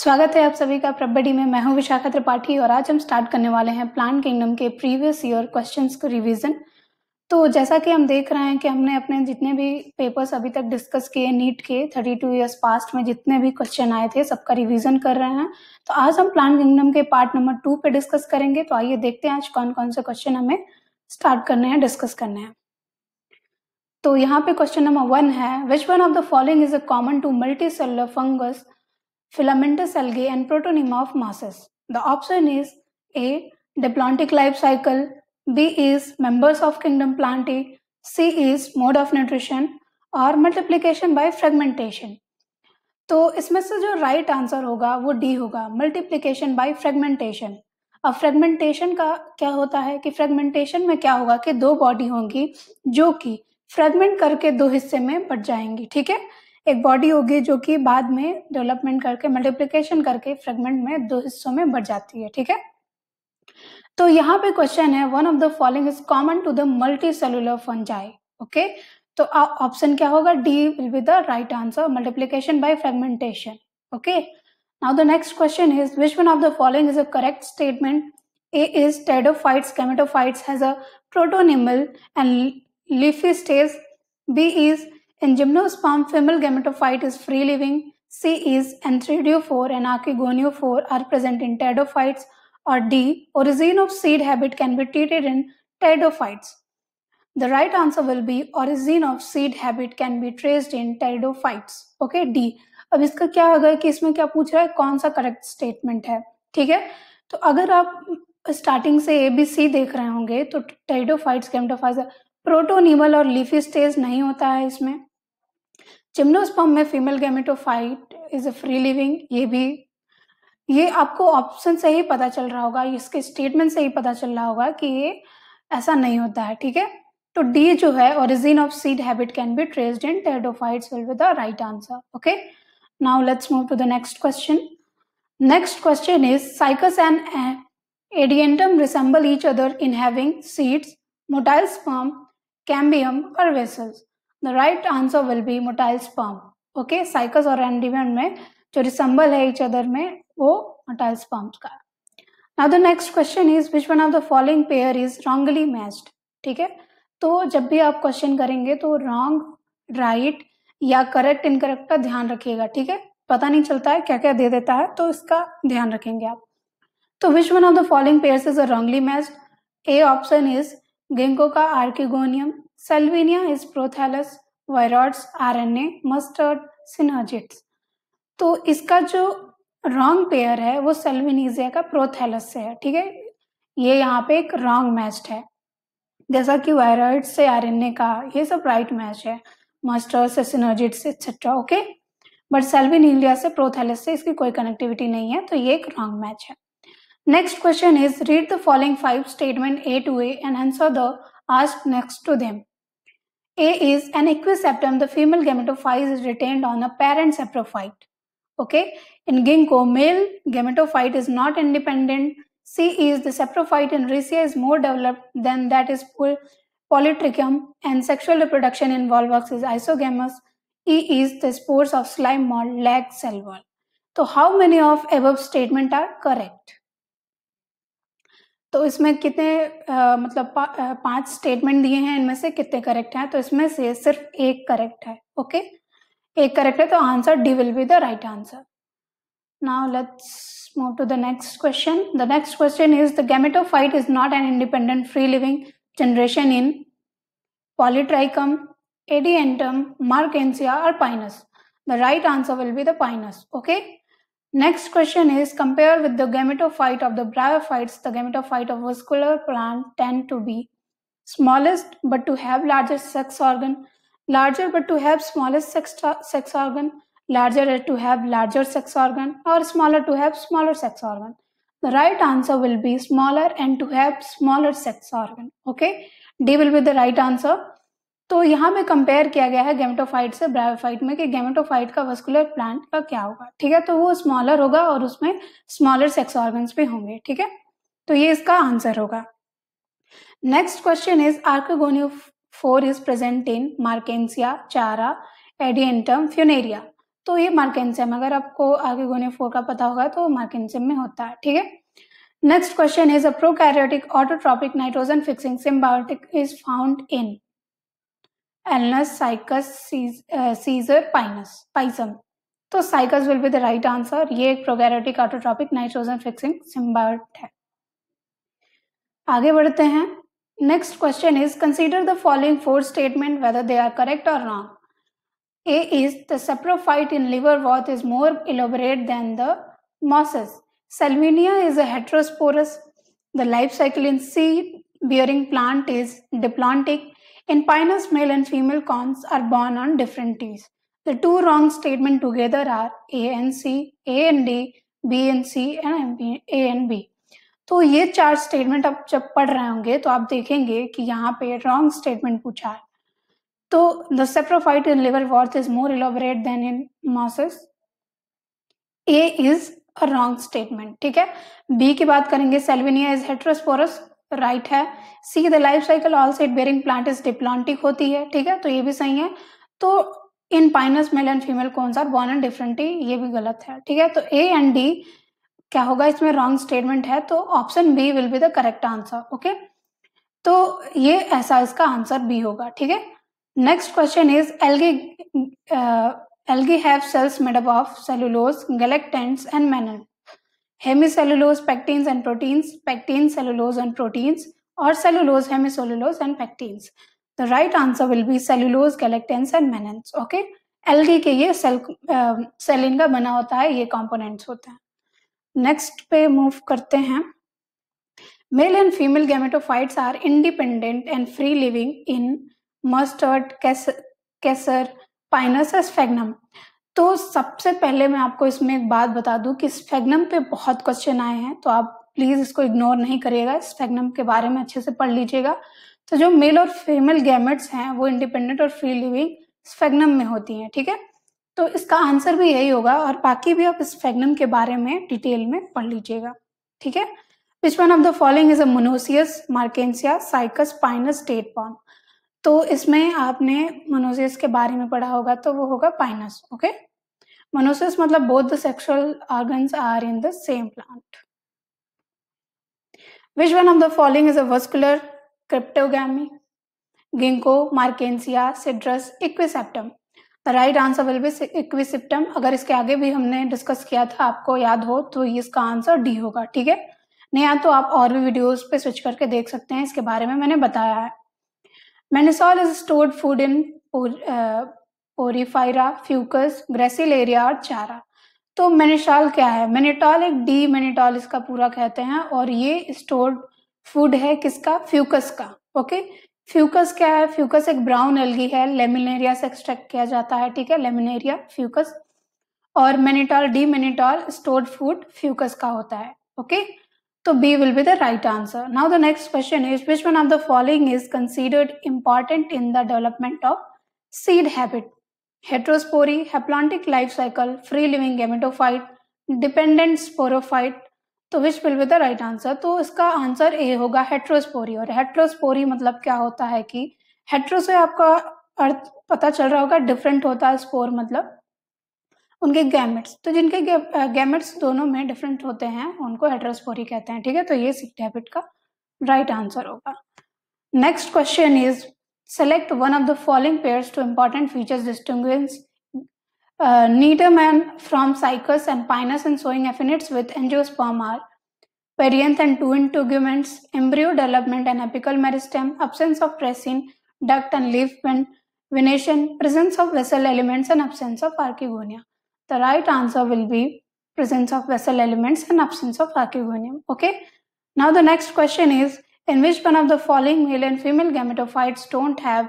स्वागत है आप सभी का प्रबडी में मैं हूं विशाखा त्रिपाठी और आज हम स्टार्ट करने वाले हैं प्लान किंगडम के प्रीवियस ईयर क्वेश्चंस को रिवीजन तो जैसा कि हम देख रहे हैं कि हमने अपने जितने भी पेपर्स अभी तक डिस्कस किए नीट के 32 टू ईयर्स पास्ट में जितने भी क्वेश्चन आए थे सबका रिवीजन कर रहे हैं तो आज हम प्लान किंगडम के पार्ट नंबर टू पे डिस्कस करेंगे तो आइए देखते हैं आज कौन कौन से क्वेश्चन हमें स्टार्ट करने हैं डिस्कस करने हैं तो यहाँ पे क्वेश्चन नंबर वन है which one of the following is a common to multicellular fungus filamentous algae and protonema of mosses. The option is A. Diplontic life cycle, B is members of kingdom plantae, C is mode of nutrition or multiplication by fragmentation. तो इसमें से जो right right answer होगा वो D होगा multiplication by fragmentation अब fragmentation का क्या होता है कि फ्रेगमेंटेशन में क्या होगा कि दो बॉडी होंगी जो कि फ्रेगमेंट करके दो हिस्से में बट जाएंगी ठीक है एक बॉडी होगी जो कि बाद में डेवलपमेंट करके मल्टीप्लीकेशन करके फ्रेगमेंट में दो हिस्सों में बढ़ जाती है ठीक है तो यहाँ पे क्वेश्चन है one of the following is common to the multicellular fungi okay तो ऑप्शन क्या होगा D will be the right answer multiplication by fragmentation okay now the next question is which one of the following is a correct statement A is pteridophytes gametophytes has a protonemal and leafy stage B is In gymnosperm, female gametophyte is free-living. C is anthridophore and archegoniophore are present in pteridophytes or D, origin of seed habit can be treated in pteridophytes. The right answer will be origin of seed habit can be traced in pteridophytes. Okay, D. अब इसका क्या होगा कि इसमें क्या पूछ रहा है कौन सा करेक्ट स्टेटमेंट है ठीक है तो अगर आप स्टार्टिंग से ए बी सी देख रहे होंगे तो टेडोफाइट्स गेमटोफाइट्स प्रोटोनिमल और लीफी स्टेज नहीं होता है इसमें चिम्नोस्पर्म में female gametophyte is a free living ये भी ये आपको ऑप्शन से ही पता चल रहा होगा इसके स्टेटमेंट से ही पता चल रहा होगा कि ये ऐसा नहीं होता है ठीक है तो डी जो है origin of seed habit can be traced in pteridophytes will be the right answer okay now let's move to the next question next question is cycas and adiantum resemble each other in having seeds motiles form cambium और vessels the right answer will be motile sperm okay cycas और adiantum में जो resemble है etch other में वो motile sperms का now the next question is which one of the following pair is wrongly matched ठीक है तो जब भी आप क्वेश्चन करेंगे तो रॉन्ग राइट या करेक्ट इनकरेक्ट का ध्यान रखिएगा ठीक है पता नहीं चलता है क्या क्या दे देता है तो इसका ध्यान रखेंगे आप तो which one of the following pairs is a wrongly matched A option is ginkgo का archegonium salvinia is prothallus viroids R N A mustard synergids तो इसका जो रॉन्ग पेयर है वो सेल्विनीजिया का प्रोथेलस से है ठीक है ये यहाँ पे एक रॉन्ग मैच्ड है जैसा कि वायरॉइड से आर एन ए का ये सब राइट मैच है मस्टर्ड से synergids etcetera okay but salvinia से प्रोथेलस से इसकी कोई कनेक्टिविटी नहीं है तो ये एक रॉन्ग मैच है next question is read the following five statement A to A and answer the Asked next to them. A is an equiseptum, the female gametophyte is retained on a parent saprophyte. Okay, in ginkgo, male gametophyte is not independent. C is the saprophyte in Ricea is more developed than that is polytrichum and sexual reproduction in volvox is isogamous. E is the spores of slime mold lag cell wall. So how many of above statement are correct? तो इसमें कितने आ, मतलब पा, पांच statement दिए हैं इनमें से कितने करेक्ट हैं तो इसमें से सिर्फ एक करेक्ट है ओके एक करेक्ट है तो answer D will be the right answer now let's move to the next question the next question is the gametophyte is not an independent free living generation in polytrichum adiantum marchantia और pinus the right answer will be the pinus okay Next question is compare with the gametophyte of the bryophytes. The gametophyte of vascular plant tend to be smallest but to have larger sex organ, larger but to have smallest sex, sex organ, larger to have larger sex organ, or smaller to have smaller sex organ. The right answer will be smaller and to have smaller sex organ. Okay, D will be the right answer. तो यहाँ में compare किया गया है gametophyte से bryophyte में कि gametophyte का वस्कुलर प्लांट का क्या होगा ठीक है तो वो स्मॉलर होगा और उसमें स्मॉलर सेक्स ऑर्गन्स भी होंगे ठीक है तो ये इसका आंसर होगा next question is four is present in marchantia chara adiantum Funaria तो ये मार्केंसियम अगर आपको फोर का पता होगा तो मार्केंसियम में होता है ठीक है next question is a prokaryotic autotrophic nitrogen fixing symbiotic is found in alnus cycas cicer pinus pisum तो cycas will be the right answer ये एक prokaryotic autotrophic nitrogen fixing symbiont है आगे बढ़ते हैं next question is consider the following four statement whether they are correct और wrong A is the saprophyte in liverwort is more elaborate than the mosses Salvinia is a heterosporous the life cycle in seed bearing plant is diplontic In Pinus, male and female corns are born on different tees. The two wrong statements together are A and C, A and D, B and C and A and B. तो ये चार statement आप जब पढ़ रहे होंगे तो आप देखेंगे कि यहाँ पे रॉन्ग स्टेटमेंट पूछा है तो the saprophyte in liverwort is more elaborate than in mosses A is a wrong statement ठीक है बी की बात करेंगे सेल्विनिया इज हेट्रोस्पोरस राइट है C the life cycle all seed bearing plant is diplontic होती है ठीक है तो ये भी सही है तो in pinus male and female कौन सा बॉर्न एंड डिफरेंट ये भी गलत है ठीक है तो ए एंड डी क्या होगा इसमें रॉन्ग स्टेटमेंट है तो option B will be the correct answer okay तो ये ऐसा इसका आंसर बी होगा ठीक है next question is algae algae have cells made up of cellulose galactans and mannan hemicellulose pectins and proteins pectin cellulose and proteins or cellulose hemicellulose and pectins the right answer will be cellulose galactans and menans okay algae के ये cell salient का बना होता है ये components होते हैं next पे मूव करते हैं male and female gametophytes are independent and free living in mustard कैसर पाइनस एस्फेग्नम तो सबसे पहले मैं आपको इसमें एक बात बता दूं कि स्फेग्नम पे बहुत क्वेश्चन आए हैं तो आप प्लीज़ इसको इग्नोर नहीं करिएगा स्फेग्नम के बारे में अच्छे से पढ़ लीजिएगा तो जो मेल और फीमेल गैमेट्स हैं वो इंडिपेंडेंट और फ्री लिविंग स्फेग्नम में होती हैं ठीक है तो इसका आंसर भी यही होगा और बाकी भी आप स्फेग्नम के बारे में डिटेल में पढ़ लीजिएगा ठीक है which one of the following is a monoecious marchantia cycas pinus date palm तो इसमें आपने मोनोसियस के बारे में पढ़ा होगा तो वो होगा पाइनस ओके okay? मनोसिस मतलब both the sexual organs are in the same plant which one of the following is a vascular cryptogam ginkgo marchantia cedrus equisetum right answer will be equisetum अगर इसके आगे भी हमने discuss किया था आपको याद हो तो इसका आंसर डी होगा ठीक है नया तो आप और भी वीडियोस पे स्विच करके देख सकते हैं इसके बारे में मैंने बताया है mannitol is stored food in porphyra fucus gracilaria और चारा तो मेनिटॉल क्या है मेनिटॉल एक डी मेनिटॉल इसका पूरा कहते हैं और ये स्टोर्ड फूड है किसका फ्यूकस का ओके फ्यूकस क्या है फ्यूकस एक ब्राउन एल्गी है लेमिनेरिया से एक्सट्रैक्ट किया जाता है ठीक है लेमिनेरिया फ्यूकस और mannitol D mannitol stored food fucus का होता है ओके तो B will be the right answer now the next question is which one of the following is considered important in the development of seed habit heterospory haplontic life cycle free living gametophyte dependent sporophyte तो which will be the right answer तो इसका answer A होगा heterospory और heterospory मतलब क्या होता है कि हेट्रो से आपका अर्थ पता चल रहा होगा डिफरेंट होता है स्पोर मतलब उनके गैमेट्स तो जिनके गैमेट्स दोनों में डिफरेंट होते हैं उनको हेट्रोस्पोरी कहते हैं ठीक है तो ये सिक्ट हैबिट का राइट right आंसर होगा next question is Select one of the following pairs to important features distinguish uh, Niederman from cycus and pinus in showing affinities with angiosperm are perianth and two integuments, embryo development and apical meristem, absence of resin, duct and leaf pin, venation, presence of vessel elements and absence of archegonia. The right answer will be presence of vessel elements and absence of archegonium. Okay. Now the next question is In which one of the following male and female gametophytes don't have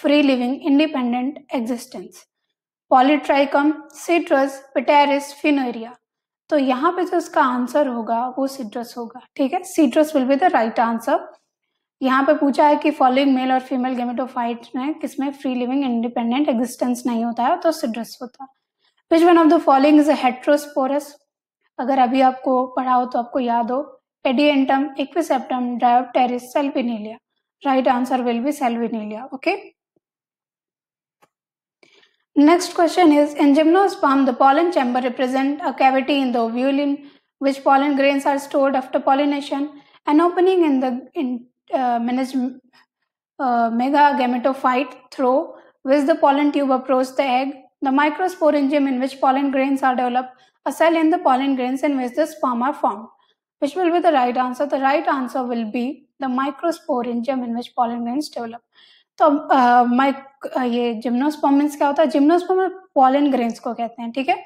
free living independent existence? polytrichum citrus pteris phenaria तो यहाँ पे जो इसका answer होगा वो citrus होगा ठीक है citrus will be the right answer यहाँ पे पूछा है कि फॉलोइंग मेल और फीमेल गेमेटोफाइट में किसमें फ्री लिविंग इंडिपेंडेंट एग्जिस्टेंस नहीं होता है तो सिट्रस होता है which one of the following is heterosporous अगर अभी आपको पढ़ा हो तो आपको याद हो Eduentum, equisept, Diopteris, Salvinilia. Right answer will be Salvinilia. Okay. Next question is in gymnosperm, the pollen chamber represent a cavity in the ovulin which pollen grains are stored after pollination. An opening in the in, uh, manage, uh, mega gametophyte through which the pollen tube approaches the egg. The microsporangium in which pollen grains are developed, a cell in the pollen grains in which the sperm are formed. which will be the right answer. The right answer will be the microsporin gem in which pollen grains develop. तो माइक ये gymnosperms क्या होता है जिम्नोस्पोमेंस pollen grains को कहते हैं ठीक है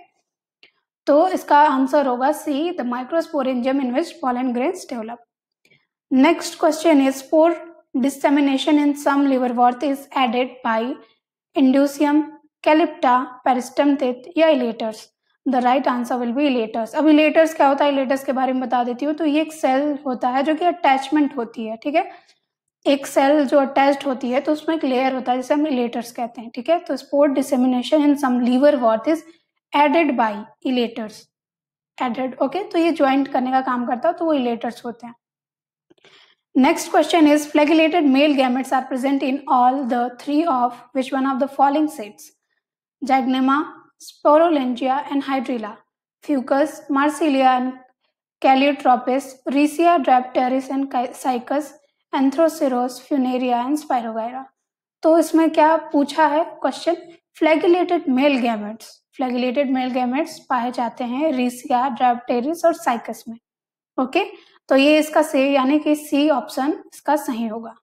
तो इसका आंसर होगा C the microsporangium in which pollen grains develop next question is spore dissemination in some liverwort is aided by indusium, calypta, peristemthate, yeah, elaters. The right answer will be elaters अब elaters क्या होता है इलेटर्स के बारे में बता देती हूँ तो ये एक सेल होता है जो कि अटैचमेंट होती है ठीक है एक सेल जो अटैच्ड होती है तो उसमें एक लेयर होता है जिसे हम इलेटर्स कहते हैं ठीक है तो spore dissemination in some liverwort is aided by elaters aided okay तो ये ज्वाइंट करने का काम करता है तो वो इलेटर्स होते हैं next question is flagellated male gametes are present in all the three of which one of the following sets zygnema saprolegnia and hydrilla fucus marsilia and calotropis riccia dryopteris and cycas anthoceros funaria and spirogyra तो इसमें क्या पूछा है question flagellated male gametes flagellated male gametes पाए जाते हैं रिसिया ड्रैप्टेरिस और cycas में ओके तो ये इसका सही यानी कि सी ऑप्शन इसका सही होगा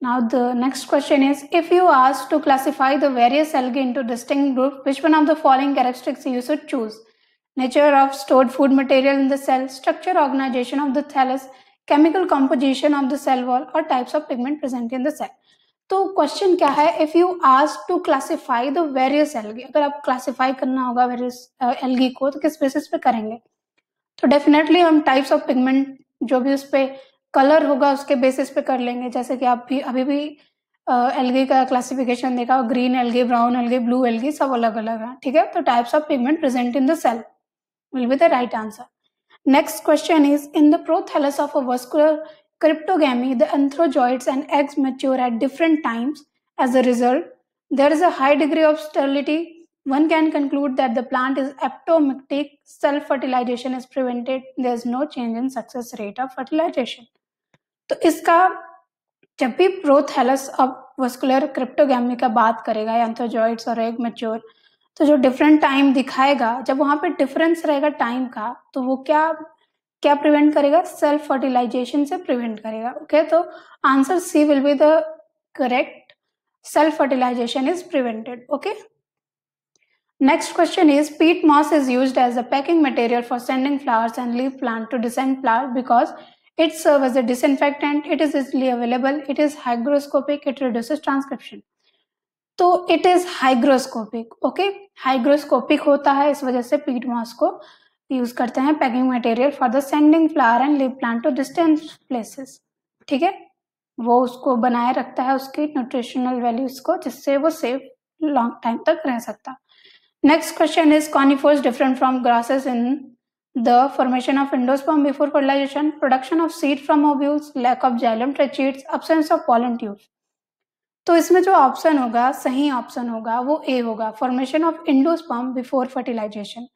Now the next question is, if you ask to classify the various algae into distinct groups, which one of the following characteristics you should choose? Nature of stored food material in the cell, structure organization of the thallus, chemical composition of the cell wall or types of pigment present in the cell. तो question क्या है if you ask to classify the various algae अगर आप classify करना होगा various algae को तो किस बेसिस पे करेंगे तो डेफिनेटली हम टाइप्स ऑफ पिगमेंट जो भी उस पर कलर होगा उसके बेसिस पे कर लेंगे जैसे कि आप भी अभी भी एलगी का क्लासिफिकेशन देखा green algae brown algae blue algae सब अलग अलग है ठीक है तो types of pigment present in the cell will be the right answer next question is in the prothallus of a vascular cryptogamy the anthrozoids and eggs mature at different times as a result there is a high degree of sterility One can conclude that the plant is aptomictic, self fertilization is prevented, there is no change in success rate of fertilization. तो इसका जब भी prothallus अब vascular cryptogamy का बात करेगा एंथोजॉइड्स और egg mature तो जो डिफरेंट टाइम दिखाएगा जब वहाँ पे डिफरेंस रहेगा टाइम का तो वो क्या क्या प्रिवेंट करेगा सेल्फ फर्टिलाइजेशन से प्रिवेंट करेगा ओके okay? तो answer C will be the correct self fertilization is prevented okay Next question is peat moss is used as a packing material for sending flowers and leaf plant to descend flower because it serves as a disinfectant, it is easily available, it is hygroscopic, it reduces transcription. तो it is hygroscopic okay hygroscopic होता है इस वजह से पीट moss को use करते हैं packing material for the sending flower and live plant to distance places ठीक है वो उसको बनाए रखता है उसकी न्यूट्रिशनल वैल्यूज को जिससे वो सेफ लॉन्ग टाइम तक रह सकता है Next question is conifers different from grasses in the formation of endosperm before fertilization, production of seed from ovules, lack of xylem tracheates, absence of pollen tubes. तो इसमें जो ऑप्शन होगा सही option होगा वो ए होगा formation of endosperm before fertilization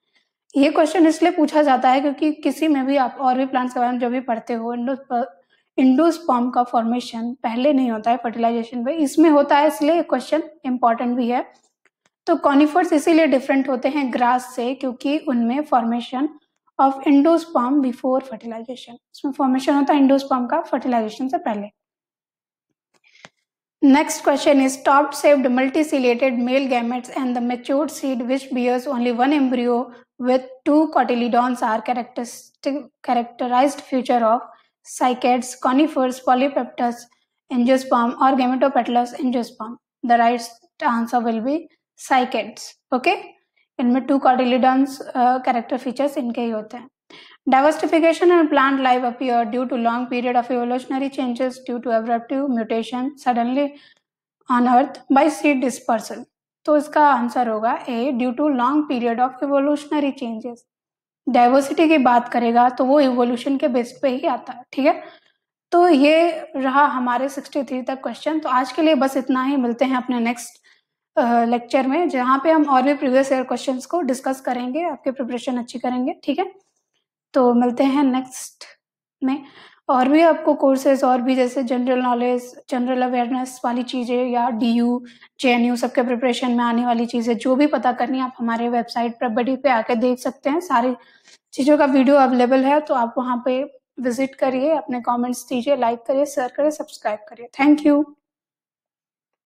ये question इसलिए पूछा जाता है क्योंकि किसी में भी आप और भी प्लांट्स के बारे में जो भी पढ़ते हो इंडो इंडोस्पर्म का फॉर्मेशन पहले नहीं होता है फर्टिलाइजेशन पे इसमें होता है इसलिए क्वेश्चन इंपॉर्टेंट भी है तो कॉनिफर्स इसीलिए डिफरेंट होते हैं ग्रास से क्योंकि उनमें formation of endosperm before fertilization उसमें फॉर्मेशन होता है इंडोस्पर्म का फर्टिलाइजेशन से पहले next question is top saved multiciliated male gametes and the mature seed which bears only one embryo with two cotyledons are characteristic characterize future of cycads conifers polypetalous angiosperm और gamopetalous angiosperm the right answer will be cycads okay इनमें two cotyledons character features इनके ही होते हैं diversification and plant life appear due to long period of evolutionary changes due to abruptive mutation suddenly on earth by seed dispersal तो इसका answer होगा A due to long period of evolutionary changes diversity की बात करेगा तो वो evolution के base पे ही आता है ठीक है तो ये रहा हमारे 63 तक क्वेश्चन तो आज के लिए बस इतना ही मिलते हैं अपने नेक्स्ट लेक्चर में जहाँ पे हम और भी प्रीवियस ईयर क्वेश्चन को डिस्कस करेंगे आपके प्रिपरेशन अच्छी करेंगे ठीक है तो मिलते हैं नेक्स्ट में और भी आपको कोर्सेज और भी जैसे जनरल नॉलेज जनरल अवेयरनेस वाली चीज़ें या D U J N U सबके प्रिपरेशन में आने वाली चीज़ें जो भी पता करनी आप हमारे वेबसाइट पर बडी पे आके देख सकते हैं सारी चीज़ों का वीडियो अवेलेबल है तो आप वहाँ पे विजिट करिए अपने कमेंट्स दीजिए लाइक करिए शेयर करिए सब्सक्राइब करिए थैंक यू